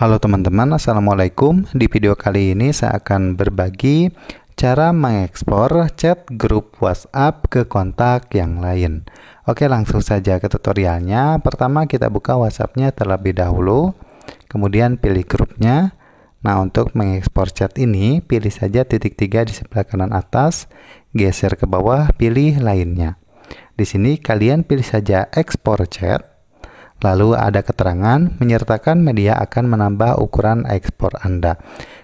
Halo teman-teman, Assalamualaikum. Di video kali ini saya akan berbagi cara mengekspor chat grup WhatsApp ke kontak yang lain. Oke, langsung saja ke tutorialnya. Pertama kita buka WhatsAppnya terlebih dahulu, kemudian pilih grupnya. Nah, untuk mengekspor chat ini, pilih saja titik tiga di sebelah kanan atas, geser ke bawah, pilih lainnya. Di sini kalian pilih saja ekspor chat. Lalu ada keterangan menyertakan media akan menambah ukuran ekspor Anda.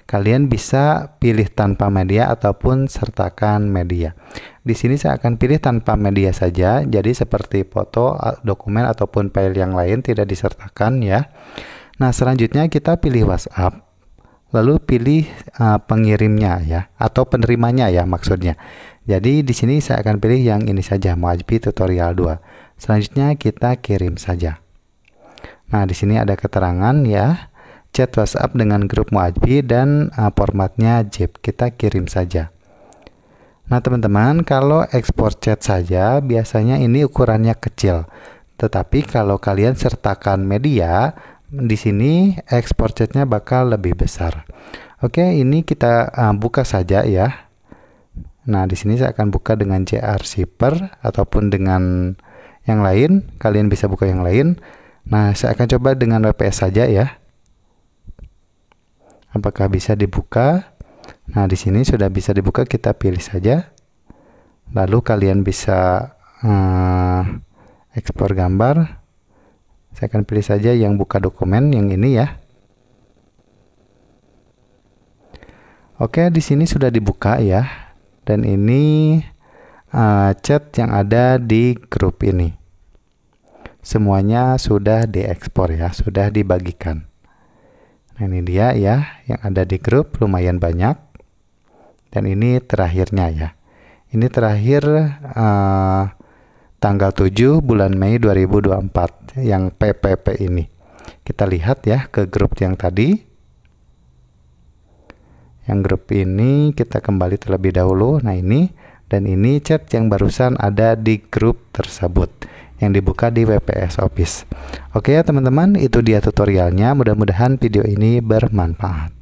Kalian bisa pilih tanpa media ataupun sertakan media. Di sini saya akan pilih tanpa media saja. Jadi seperti foto, dokumen ataupun file yang lain tidak disertakan ya. Nah, selanjutnya kita pilih WhatsApp. Lalu pilih uh, pengirimnya ya atau penerimanya ya maksudnya. Jadi di sini saya akan pilih yang ini saja, Majpi tutorial 2. Selanjutnya kita kirim saja. Nah, di sini ada keterangan ya. Chat WhatsApp dengan grup Muadbi dan uh, formatnya zip. Kita kirim saja. Nah, teman-teman, kalau ekspor chat saja biasanya ini ukurannya kecil. Tetapi kalau kalian sertakan media, di sini ekspor chatnya bakal lebih besar. Oke, ini kita uh, buka saja ya. Nah, di sini saya akan buka dengan JR Shipper ataupun dengan yang lain. Kalian bisa buka yang lain. Nah, saya akan coba dengan WPS saja ya. Apakah bisa dibuka? Nah, di sini sudah bisa dibuka, kita pilih saja. Lalu kalian bisa hmm, ekspor gambar. Saya akan pilih saja yang buka dokumen yang ini ya. Oke, di sini sudah dibuka ya. Dan ini uh, chat yang ada di grup ini semuanya sudah diekspor ya, sudah dibagikan. Nah, ini dia ya yang ada di grup lumayan banyak. Dan ini terakhirnya ya. Ini terakhir eh, tanggal 7 bulan Mei 2024 yang PPP ini. Kita lihat ya ke grup yang tadi. Yang grup ini kita kembali terlebih dahulu. Nah, ini dan ini chat yang barusan ada di grup tersebut yang dibuka di WPS Office. Oke ya teman-teman, itu dia tutorialnya. Mudah-mudahan video ini bermanfaat.